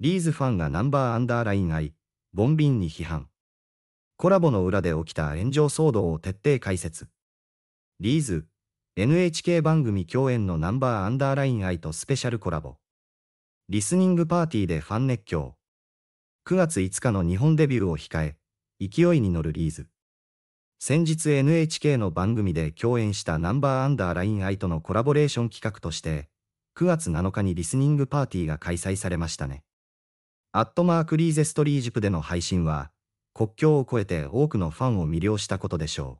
リーズファンがナンバーアンダーライン愛、ボンビンに批判。コラボの裏で起きた炎上騒動を徹底解説。リーズ、NHK 番組共演のナンバーアンダーライン愛とスペシャルコラボ。リスニングパーティーでファン熱狂。9月5日の日本デビューを控え、勢いに乗るリーズ。先日 NHK の番組で共演したナンバーアンダーライン愛とのコラボレーション企画として、9月7日にリスニングパーティーが開催されましたね。アットマークリーゼストリージプでの配信は、国境を越えて多くのファンを魅了したことでしょ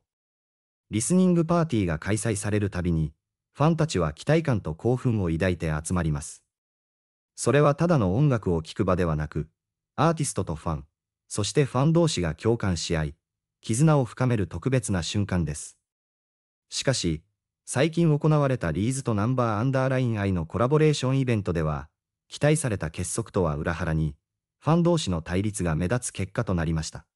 う。リスニングパーティーが開催されるたびに、ファンたちは期待感と興奮を抱いて集まります。それはただの音楽を聴く場ではなく、アーティストとファン、そしてファン同士が共感し合い、絆を深める特別な瞬間です。しかし、最近行われたリーズとナンバーアンダーライン愛のコラボレーションイベントでは、期待された結束とは裏腹に、ファン同士の対立が目立つ結果となりました。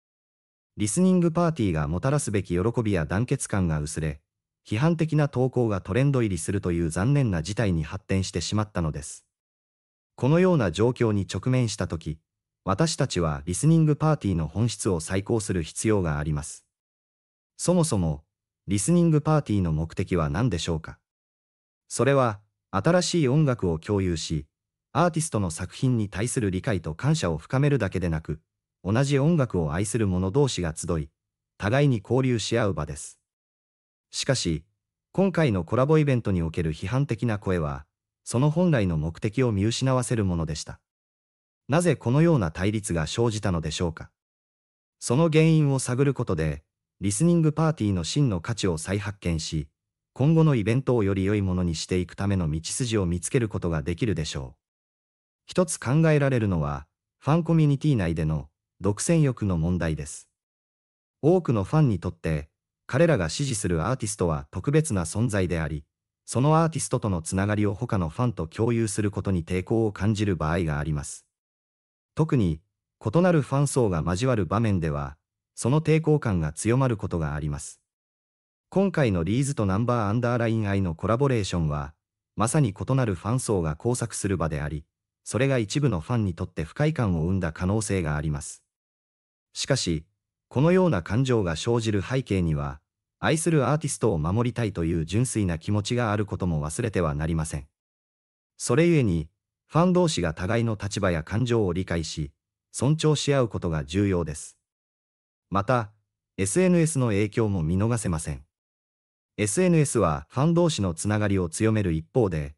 リスニングパーティーがもたらすべき喜びや団結感が薄れ、批判的な投稿がトレンド入りするという残念な事態に発展してしまったのです。このような状況に直面したとき、私たちはリスニングパーティーの本質を再考する必要があります。そもそも、リスニングパーティーの目的は何でしょうかそれは、新しい音楽を共有し、アーティストの作品に対する理解と感謝を深めるだけでなく、同じ音楽を愛する者同士が集い、互いに交流し合う場です。しかし、今回のコラボイベントにおける批判的な声は、その本来の目的を見失わせるものでした。なぜこのような対立が生じたのでしょうか。その原因を探ることで、リスニングパーティーの真の価値を再発見し、今後のイベントをより良いものにしていくための道筋を見つけることができるでしょう。一つ考えられるのは、ファンコミュニティ内での独占欲の問題です。多くのファンにとって、彼らが支持するアーティストは特別な存在であり、そのアーティストとのつながりを他のファンと共有することに抵抗を感じる場合があります。特に、異なるファン層が交わる場面では、その抵抗感が強まることがあります。今回のリーズとナンバーアンダーライン愛のコラボレーションは、まさに異なるファン層が交錯する場であり、それが一部のファンにとって不快感を生んだ可能性があります。しかし、このような感情が生じる背景には、愛するアーティストを守りたいという純粋な気持ちがあることも忘れてはなりません。それゆえに、ファン同士が互いの立場や感情を理解し、尊重し合うことが重要です。また、SNS の影響も見逃せません。SNS はファン同士のつながりを強める一方で、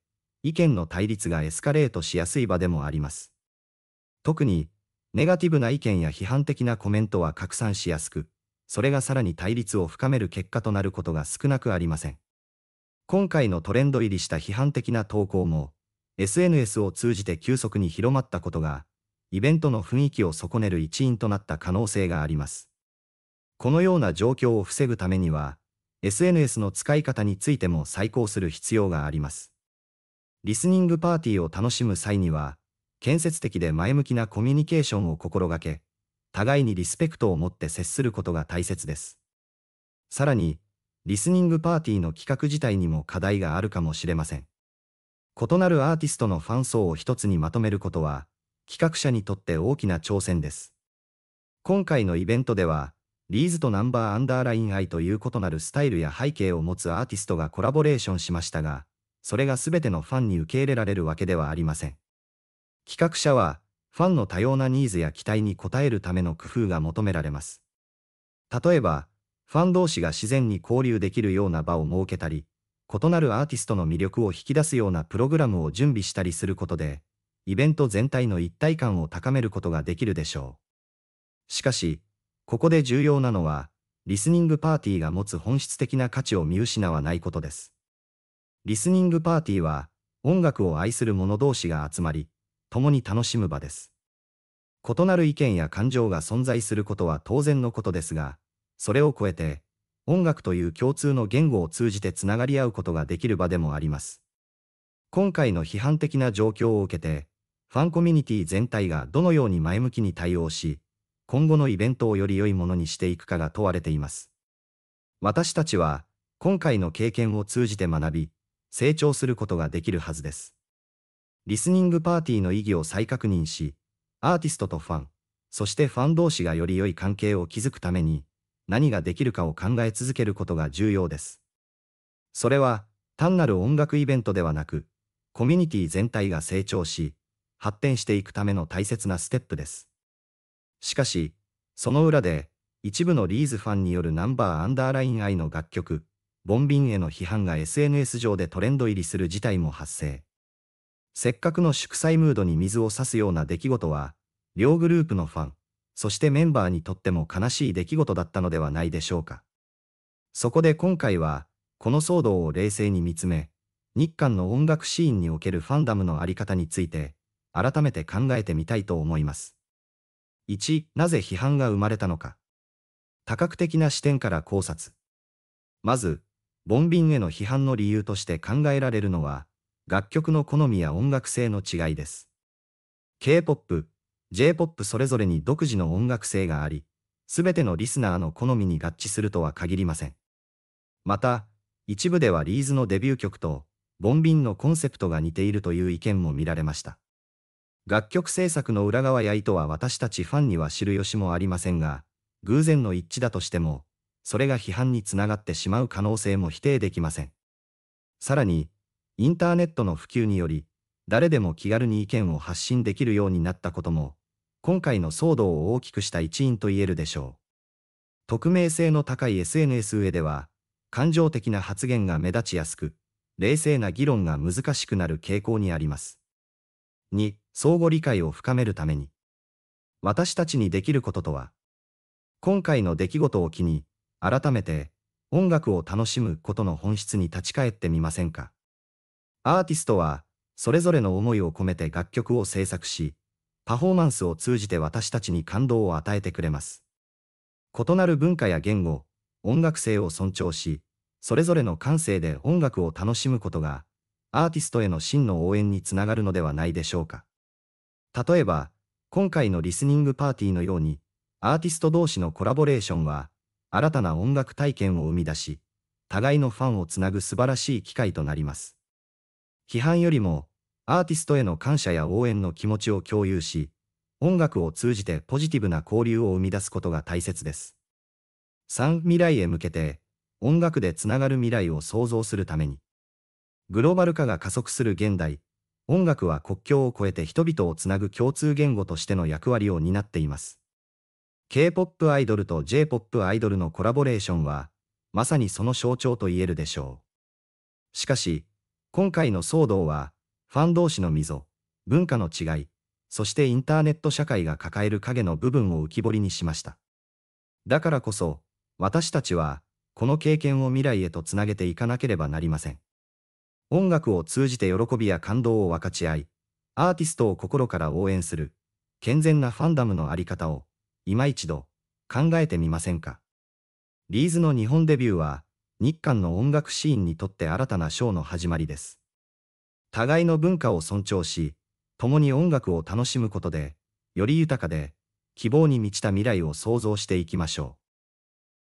意見の対立がエスカレートしやすい場でもあります。特に、ネガティブな意見や批判的なコメントは拡散しやすく、それがさらに対立を深める結果となることが少なくありません。今回のトレンド入りした批判的な投稿も、SNS を通じて急速に広まったことが、イベントの雰囲気を損ねる一因となった可能性があります。このような状況を防ぐためには、SNS の使い方についても再考する必要があります。リスニングパーティーを楽しむ際には、建設的で前向きなコミュニケーションを心がけ、互いにリスペクトを持って接することが大切です。さらに、リスニングパーティーの企画自体にも課題があるかもしれません。異なるアーティストのファン層を一つにまとめることは、企画者にとって大きな挑戦です。今回のイベントでは、リーズとナンバーアンダーライン愛という異なるスタイルや背景を持つアーティストがコラボレーションしましたが、それが全てのファンに受け入れられるわけではありません。企画者は、ファンの多様なニーズや期待に応えるための工夫が求められます。例えば、ファン同士が自然に交流できるような場を設けたり、異なるアーティストの魅力を引き出すようなプログラムを準備したりすることで、イベント全体の一体感を高めることができるでしょう。しかし、ここで重要なのは、リスニングパーティーが持つ本質的な価値を見失わないことです。リスニングパーティーは、音楽を愛する者同士が集まり、共に楽しむ場です。異なる意見や感情が存在することは当然のことですが、それを超えて、音楽という共通の言語を通じてつながり合うことができる場でもあります。今回の批判的な状況を受けて、ファンコミュニティ全体がどのように前向きに対応し、今後のイベントをより良いものにしていくかが問われています。私たちは、今回の経験を通じて学び、成長することができるはずです。リスニングパーティーの意義を再確認し、アーティストとファン、そしてファン同士がより良い関係を築くために、何ができるかを考え続けることが重要です。それは、単なる音楽イベントではなく、コミュニティ全体が成長し、発展していくための大切なステップです。しかし、その裏で、一部のリーズファンによるナンバーアンダーライン愛の楽曲、ボンビンへの批判が SNS 上でトレンド入りする事態も発生。せっかくの祝祭ムードに水を差すような出来事は、両グループのファン、そしてメンバーにとっても悲しい出来事だったのではないでしょうか。そこで今回は、この騒動を冷静に見つめ、日韓の音楽シーンにおけるファンダムのあり方について、改めて考えてみたいと思います。1、なぜ批判が生まれたのか。多角的な視点から考察。まず、ボンビンへの批判の理由として考えられるのは、楽曲の好みや音楽性の違いです。K-POP、J-POP それぞれに独自の音楽性があり、すべてのリスナーの好みに合致するとは限りません。また、一部ではリーズのデビュー曲と、ボンビンのコンセプトが似ているという意見も見られました。楽曲制作の裏側や意図は私たちファンには知る由もありませんが、偶然の一致だとしても、それが批判につながってしまう可能性も否定できません。さらに、インターネットの普及により、誰でも気軽に意見を発信できるようになったことも、今回の騒動を大きくした一因と言えるでしょう。匿名性の高い SNS 上では、感情的な発言が目立ちやすく、冷静な議論が難しくなる傾向にあります。2、相互理解を深めるために。私たちにできることとは、今回の出来事を機に、改めて、音楽を楽しむことの本質に立ち返ってみませんか。アーティストは、それぞれの思いを込めて楽曲を制作し、パフォーマンスを通じて私たちに感動を与えてくれます。異なる文化や言語、音楽性を尊重し、それぞれの感性で音楽を楽しむことが、アーティストへの真の応援につながるのではないでしょうか。例えば、今回のリスニングパーティーのように、アーティスト同士のコラボレーションは、新たな音楽体験を生み出し、互いのファンをつなぐ素晴らしい機会となります。批判よりも、アーティストへの感謝や応援の気持ちを共有し、音楽を通じてポジティブな交流を生み出すことが大切です。3未来へ向けて、音楽でつながる未来を創造するために、グローバル化が加速する現代、音楽は国境を越えて人々をつなぐ共通言語としての役割を担っています。K-POP アイドルと J-POP アイドルのコラボレーションは、まさにその象徴と言えるでしょう。しかし、今回の騒動は、ファン同士の溝、文化の違い、そしてインターネット社会が抱える影の部分を浮き彫りにしました。だからこそ、私たちは、この経験を未来へとつなげていかなければなりません。音楽を通じて喜びや感動を分かち合い、アーティストを心から応援する、健全なファンダムのあり方を、今一度考えてみませんか。リーズの日本デビューは日韓の音楽シーンにとって新たなショーの始まりです。互いの文化を尊重し、共に音楽を楽しむことで、より豊かで希望に満ちた未来を創造していきましょう。